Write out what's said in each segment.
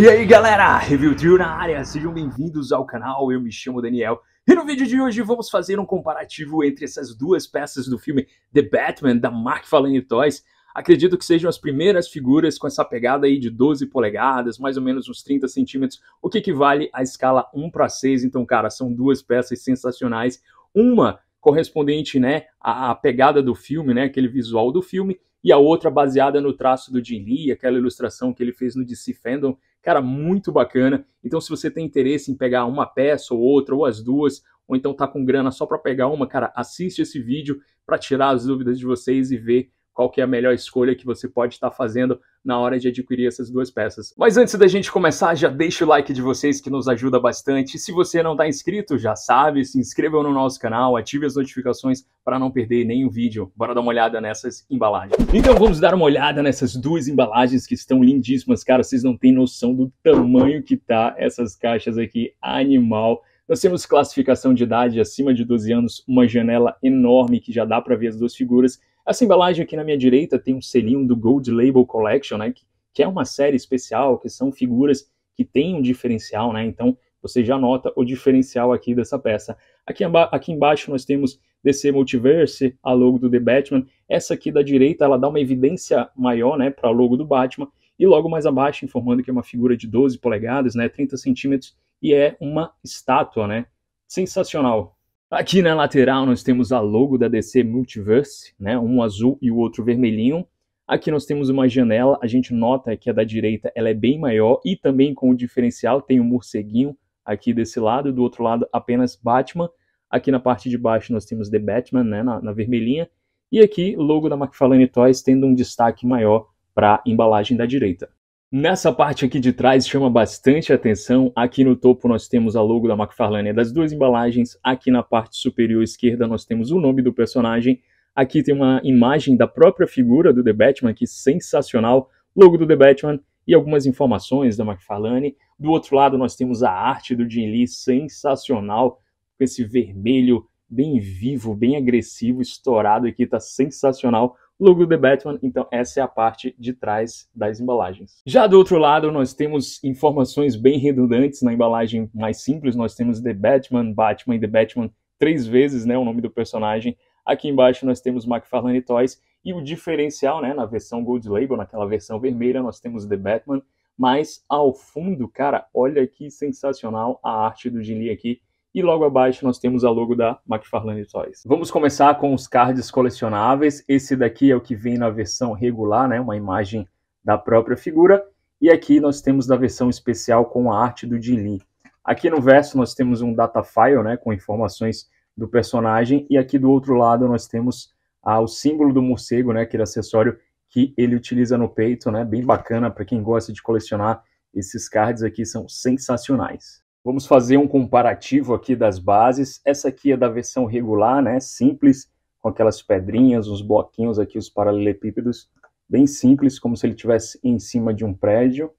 E aí galera, Review trio na área, sejam bem-vindos ao canal, eu me chamo Daniel e no vídeo de hoje vamos fazer um comparativo entre essas duas peças do filme The Batman, da Mark McFarlane Toys. Acredito que sejam as primeiras figuras com essa pegada aí de 12 polegadas, mais ou menos uns 30 centímetros, o que equivale à escala 1 para 6, então cara, são duas peças sensacionais, uma correspondente né, à, à pegada do filme, né, aquele visual do filme, e a outra baseada no traço do Jim Lee, aquela ilustração que ele fez no DC Fandom, Cara, muito bacana. Então, se você tem interesse em pegar uma peça ou outra, ou as duas, ou então tá com grana só para pegar uma, cara, assiste esse vídeo para tirar as dúvidas de vocês e ver qual que é a melhor escolha que você pode estar fazendo na hora de adquirir essas duas peças. Mas antes da gente começar, já deixa o like de vocês que nos ajuda bastante. Se você não está inscrito, já sabe, se inscreva no nosso canal, ative as notificações para não perder nenhum vídeo. Bora dar uma olhada nessas embalagens. Então vamos dar uma olhada nessas duas embalagens que estão lindíssimas, cara. Vocês não têm noção do tamanho que tá essas caixas aqui, animal. Nós temos classificação de idade acima de 12 anos, uma janela enorme que já dá para ver as duas figuras essa embalagem aqui na minha direita tem um selinho do Gold Label Collection, né, que, é uma série especial, que são figuras que têm um diferencial, né, então você já nota o diferencial aqui dessa peça. Aqui, aqui embaixo nós temos DC Multiverse, a logo do The Batman. Essa aqui da direita, ela dá uma evidência maior, né, para a logo do Batman. E logo mais abaixo, informando que é uma figura de 12 polegadas, né, 30 centímetros, e é uma estátua, né? Sensacional. Aqui na lateral nós temos a logo da DC Multiverse, né? um azul e o outro vermelhinho. Aqui nós temos uma janela, a gente nota que a da direita ela é bem maior e também com o diferencial tem um morceguinho aqui desse lado, do outro lado apenas Batman. Aqui na parte de baixo nós temos The Batman né? na, na vermelhinha. E aqui logo da McFarlane Toys tendo um destaque maior para a embalagem da direita. Nessa parte aqui de trás chama bastante atenção. Aqui no topo nós temos a logo da McFarlane das duas embalagens. Aqui na parte superior esquerda nós temos o nome do personagem. Aqui tem uma imagem da própria figura do The Batman, que sensacional. Logo do The Batman e algumas informações da McFarlane. Do outro lado nós temos a arte do Jim Lee, sensacional, com esse vermelho bem vivo, bem agressivo, estourado aqui, tá sensacional logo do The Batman, então essa é a parte de trás das embalagens. Já do outro lado, nós temos informações bem redundantes na embalagem mais simples, nós temos The Batman, Batman e The Batman três vezes, né, o nome do personagem. Aqui embaixo nós temos McFarlane Toys e o diferencial, né, na versão Gold Label, naquela versão vermelha, nós temos The Batman, mas ao fundo, cara, olha que sensacional a arte do Jim Lee aqui e logo abaixo nós temos a logo da McFarlane Toys. Vamos começar com os cards colecionáveis. Esse daqui é o que vem na versão regular, né, uma imagem da própria figura. E aqui nós temos da versão especial com a arte do Jin Lee. Aqui no verso nós temos um data file, né, com informações do personagem, e aqui do outro lado nós temos ah, o símbolo do morcego, né, aquele acessório que ele utiliza no peito, né, bem bacana para quem gosta de colecionar. Esses cards aqui são sensacionais. Vamos fazer um comparativo aqui das bases. Essa aqui é da versão regular, né? Simples, com aquelas pedrinhas, uns bloquinhos aqui, os paralelepípedos. Bem simples, como se ele tivesse em cima de um prédio.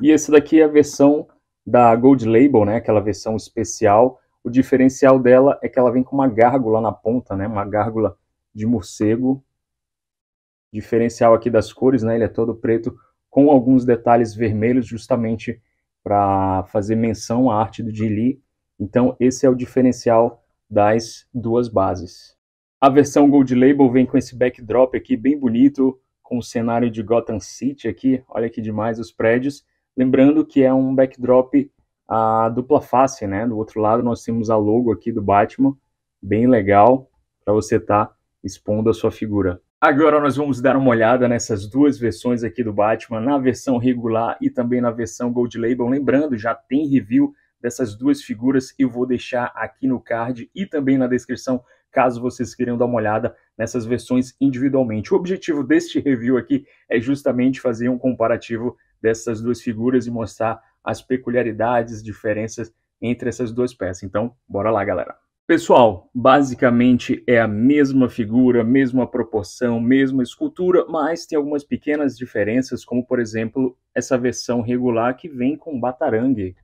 E essa daqui é a versão da Gold Label, né? Aquela versão especial. O diferencial dela é que ela vem com uma gárgula na ponta, né? Uma gárgula de morcego. Diferencial aqui das cores, né? Ele é todo preto com alguns detalhes vermelhos, justamente para fazer menção à arte do Dili. Então, esse é o diferencial das duas bases. A versão Gold Label vem com esse backdrop aqui bem bonito, com o cenário de Gotham City aqui. Olha que demais os prédios. Lembrando que é um backdrop a dupla face, né? Do outro lado nós temos a logo aqui do Batman, bem legal para você estar tá expondo a sua figura. Agora nós vamos dar uma olhada nessas duas versões aqui do Batman, na versão regular e também na versão Gold Label. Lembrando, já tem review dessas duas figuras, eu vou deixar aqui no card e também na descrição, caso vocês queiram dar uma olhada nessas versões individualmente. O objetivo deste review aqui é justamente fazer um comparativo dessas duas figuras e mostrar as peculiaridades, diferenças entre essas duas peças. Então, bora lá, galera! Pessoal, basicamente é a mesma figura, mesma proporção, mesma escultura, mas tem algumas pequenas diferenças, como por exemplo essa versão regular que vem com batarangue.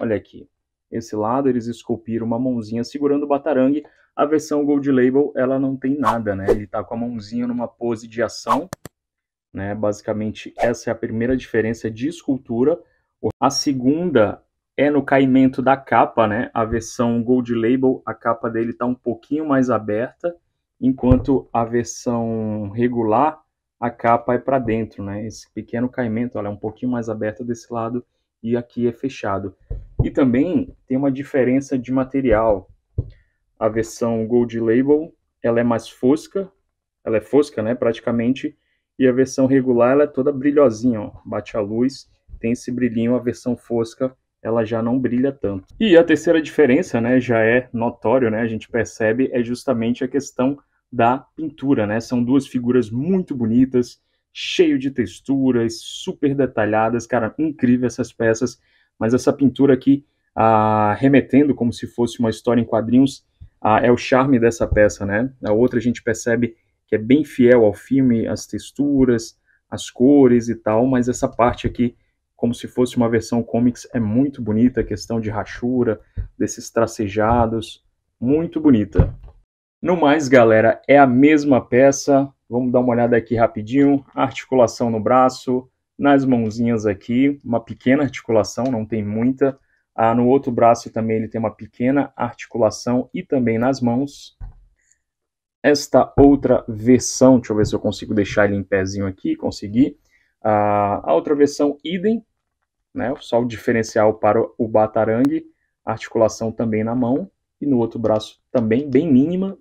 Olha aqui, esse lado eles esculpiram uma mãozinha segurando o batarangue. A versão Gold Label ela não tem nada, né? Ele está com a mãozinha numa pose de ação, né? Basicamente essa é a primeira diferença de escultura. A segunda é no caimento da capa, né? A versão Gold Label, a capa dele está um pouquinho mais aberta, enquanto a versão regular, a capa é para dentro, né? Esse pequeno caimento, ela é um pouquinho mais aberta desse lado e aqui é fechado. E também tem uma diferença de material. A versão Gold Label, ela é mais fosca, ela é fosca, né? Praticamente. E a versão regular, ela é toda brilhosinha, ó. Bate a luz, tem esse brilhinho, a versão fosca ela já não brilha tanto. E a terceira diferença, né, já é notório, né, a gente percebe, é justamente a questão da pintura, né? São duas figuras muito bonitas, cheio de texturas, super detalhadas, cara, incrível essas peças, mas essa pintura aqui, ah, remetendo como se fosse uma história em quadrinhos, ah, é o charme dessa peça, né? A outra a gente percebe que é bem fiel ao filme, as texturas, as cores e tal, mas essa parte aqui como se fosse uma versão comics, é muito bonita, a questão de rachura, desses tracejados, muito bonita. No mais, galera, é a mesma peça, vamos dar uma olhada aqui rapidinho, articulação no braço, nas mãozinhas aqui, uma pequena articulação, não tem muita, ah, no outro braço também ele tem uma pequena articulação e também nas mãos. Esta outra versão, deixa eu ver se eu consigo deixar ele em pezinho aqui, consegui. A outra versão, idem, né, só o diferencial para o batarangue, articulação também na mão e no outro braço também bem mínima.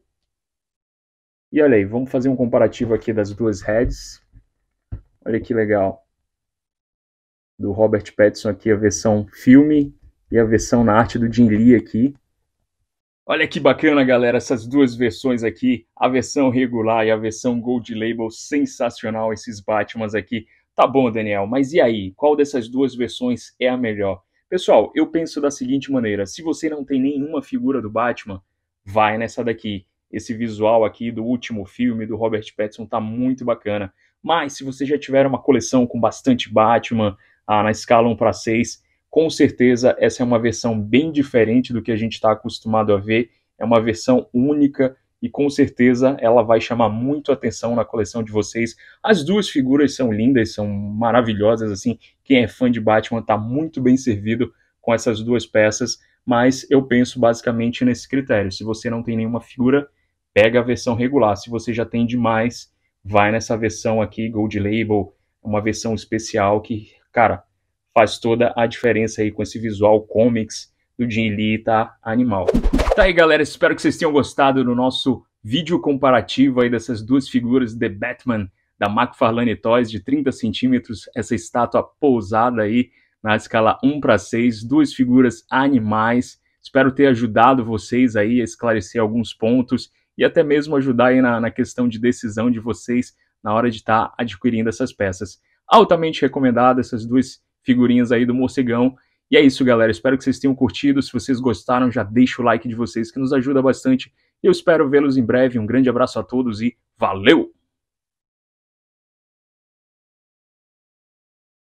E olha aí, vamos fazer um comparativo aqui das duas heads. Olha que legal. Do Robert Pattinson aqui, a versão filme e a versão na arte do Jim Lee aqui. Olha que bacana, galera, essas duas versões aqui, a versão regular e a versão Gold Label, sensacional esses Batmans aqui. Tá bom, Daniel, mas e aí? Qual dessas duas versões é a melhor? Pessoal, eu penso da seguinte maneira: se você não tem nenhuma figura do Batman, vai nessa daqui. Esse visual aqui do último filme do Robert Pattinson tá muito bacana. Mas se você já tiver uma coleção com bastante Batman, ah, na escala 1 para 6, com certeza essa é uma versão bem diferente do que a gente está acostumado a ver. É uma versão única e com certeza ela vai chamar muito atenção na coleção de vocês. As duas figuras são lindas, são maravilhosas assim. Quem é fã de Batman está muito bem servido com essas duas peças, mas eu penso basicamente nesse critério. Se você não tem nenhuma figura, pega a versão regular. Se você já tem demais, vai nessa versão aqui Gold Label, uma versão especial que, cara, faz toda a diferença aí com esse visual comics do Jim Lee, tá animal tá aí, galera. Espero que vocês tenham gostado do nosso vídeo comparativo aí dessas duas figuras The Batman da McFarlane Toys de 30 centímetros, essa estátua pousada aí na escala 1 para 6, duas figuras animais. Espero ter ajudado vocês aí a esclarecer alguns pontos e até mesmo ajudar aí na, na questão de decisão de vocês na hora de estar tá adquirindo essas peças. Altamente recomendado essas duas figurinhas aí do morcegão e é isso, galera. Espero que vocês tenham curtido. Se vocês gostaram, já deixa o like de vocês, que nos ajuda bastante. Eu espero vê-los em breve. Um grande abraço a todos e valeu!